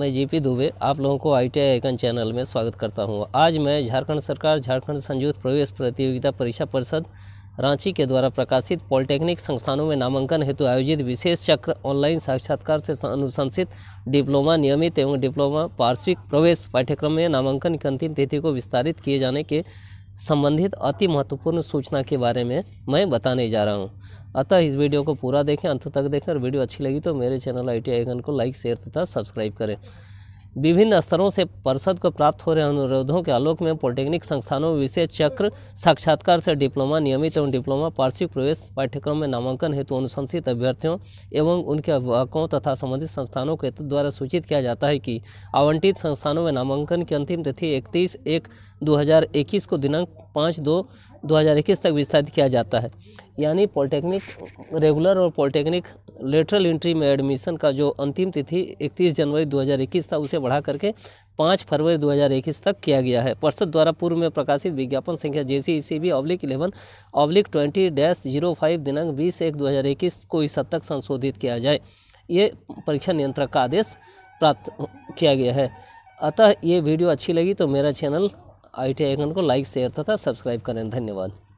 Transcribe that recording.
मैं जीपी दुबे आप लोगों को आई टी आइकन चैनल में स्वागत करता हूं आज मैं झारखंड सरकार झारखंड संयुक्त प्रवेश प्रतियोगिता परीक्षा परिषद रांची के द्वारा प्रकाशित पॉलिटेक्निक संस्थानों में नामांकन हेतु आयोजित विशेष चक्र ऑनलाइन साक्षात्कार से अनुशंसित डिप्लोमा नियमित एवं डिप्लोमा पार्श्विक प्रवेश पाठ्यक्रम में नामांकन की अंतिम तिथि को विस्तारित किए जाने के संबंधित अति महत्वपूर्ण सूचना के बारे में मैं बताने जा रहा हूँ अतः इस वीडियो को पूरा देखें अंत तक देखें और वीडियो अच्छी लगी तो मेरे चैनल आई टी को लाइक शेयर तथा सब्सक्राइब करें विभिन्न स्तरों से परिषद को प्राप्त हो रहे अनुरोधों के आलोक में पॉलिटेक्निक संस्थानों में विशेष चक्र साक्षात्कार से डिप्लोमा नियमित एवं डिप्लोमा पार्षिक प्रवेश पाठ्यक्रम में नामांकन हेतु अनुशंसित अभ्यर्थियों एवं उनके अभिभावकों तथा संबंधित संस्थानों के द्वारा सूचित किया जाता है कि आवंटित संस्थानों में नामांकन की अंतिम तिथि इकतीस एक दो को दिनांक पाँच दो दो तक विस्तारित किया जाता है यानी पॉलिटेक्निक रेगुलर और पॉलिटेक्निक लेटरल इंट्री में एडमिशन का जो अंतिम तिथि 31 जनवरी 2021 था उसे बढ़ा करके 5 फरवरी 2021 तक किया गया है पर्षद द्वारा पूर्व में प्रकाशित विज्ञापन संख्या J C C B oblique eleven oblique twenty dash zero five दिनांक बीस एक दो हज़ार इक्कीस को इस हद तक संशोधित किया जाए ये परीक्षा नियंत्रक का आदेश प्राप्त किया गया है अतः ये वीडियो अच्छी लगी तो मेरा चैनल आई टी आइकन को लाइक शेयर तथा सब्सक्राइब करें धन्यवाद